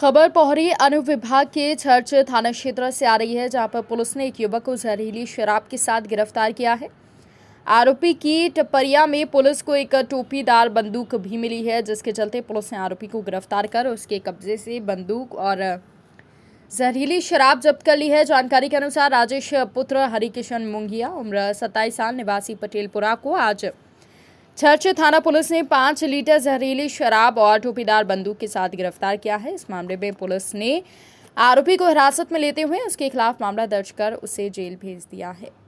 खबर पोहरी अनुविभाग के चर्च थाना क्षेत्र से आ रही है जहां पर पुलिस ने एक युवक को जहरीली शराब के साथ गिरफ्तार किया है आरोपी की टपरिया में पुलिस को एक टोपीदार बंदूक भी मिली है जिसके चलते पुलिस ने आरोपी को गिरफ्तार कर उसके कब्जे से बंदूक और जहरीली शराब जब्त कर ली है जानकारी के अनुसार राजेश पुत्र हरिकिशन मुंगिया उम्र सत्ताईस साल निवासी पटेलपुरा को आज छर्च थाना पुलिस ने पांच लीटर जहरीली शराब और टोपीदार बंदूक के साथ गिरफ्तार किया है इस मामले में पुलिस ने आरोपी को हिरासत में लेते हुए उसके खिलाफ मामला दर्ज कर उसे जेल भेज दिया है